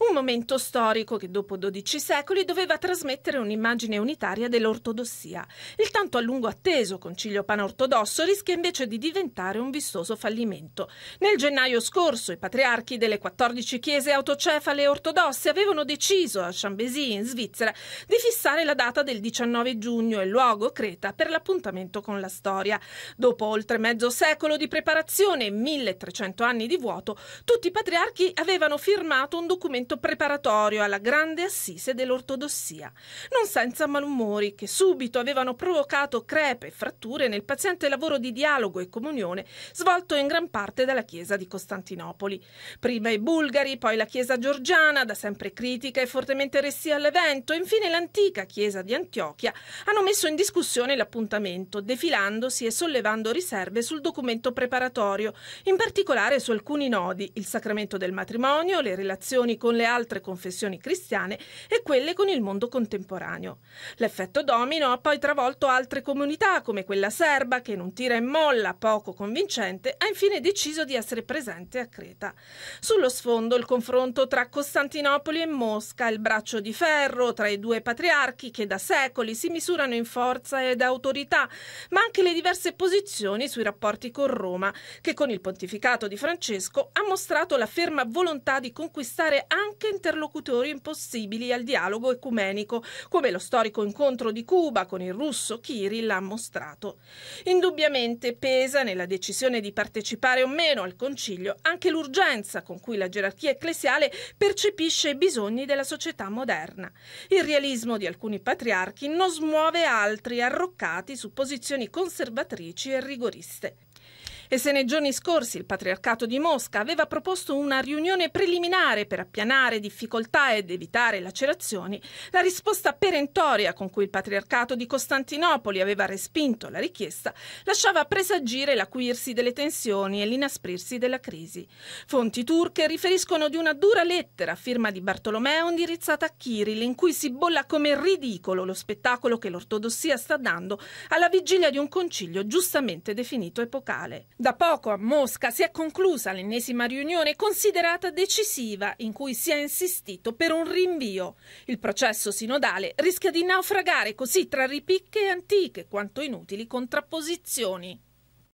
un momento storico che dopo 12 secoli doveva trasmettere un'immagine unitaria dell'ortodossia. Il tanto a lungo atteso concilio panortodosso rischia invece di diventare un vistoso fallimento. Nel gennaio scorso i patriarchi delle 14 chiese autocefale ortodosse avevano deciso a Chambézy in Svizzera di fissare la data del 19 giugno e luogo Creta per l'appuntamento con la storia. Dopo oltre mezzo secolo di preparazione e 1300 anni di vuoto, tutti i patriarchi avevano firmato un documento appuntamento preparatorio alla grande assise dell'ortodossia, non senza malumori che subito avevano provocato crepe e fratture nel paziente lavoro di dialogo e comunione svolto in gran parte dalla Chiesa di Costantinopoli. Prima i bulgari, poi la Chiesa georgiana, da sempre critica e fortemente restia all'evento, e infine l'antica Chiesa di Antiochia, hanno messo in discussione l'appuntamento, defilandosi e sollevando riserve sul documento preparatorio, in particolare su alcuni nodi, il sacramento del matrimonio, le relazioni con le altre confessioni cristiane e quelle con il mondo contemporaneo. L'effetto domino ha poi travolto altre comunità come quella serba che in un tira e molla poco convincente ha infine deciso di essere presente a Creta. Sullo sfondo il confronto tra Costantinopoli e Mosca, il braccio di ferro tra i due patriarchi che da secoli si misurano in forza ed autorità, ma anche le diverse posizioni sui rapporti con Roma, che con il pontificato di Francesco ha mostrato la ferma volontà di conquistare anche anche interlocutori impossibili al dialogo ecumenico, come lo storico incontro di Cuba con il russo Kirill ha mostrato. Indubbiamente pesa nella decisione di partecipare o meno al concilio anche l'urgenza con cui la gerarchia ecclesiale percepisce i bisogni della società moderna. Il realismo di alcuni patriarchi non smuove altri arroccati su posizioni conservatrici e rigoriste. E se nei giorni scorsi il Patriarcato di Mosca aveva proposto una riunione preliminare per appianare difficoltà ed evitare lacerazioni, la risposta perentoria con cui il Patriarcato di Costantinopoli aveva respinto la richiesta lasciava presagire l'acuirsi delle tensioni e l'inasprirsi della crisi. Fonti turche riferiscono di una dura lettera a firma di Bartolomeo indirizzata a Kirill in cui si bolla come ridicolo lo spettacolo che l'ortodossia sta dando alla vigilia di un concilio giustamente definito epocale. Da poco a Mosca si è conclusa l'ennesima riunione considerata decisiva in cui si è insistito per un rinvio. Il processo sinodale rischia di naufragare così tra ripicche e antiche quanto inutili contrapposizioni.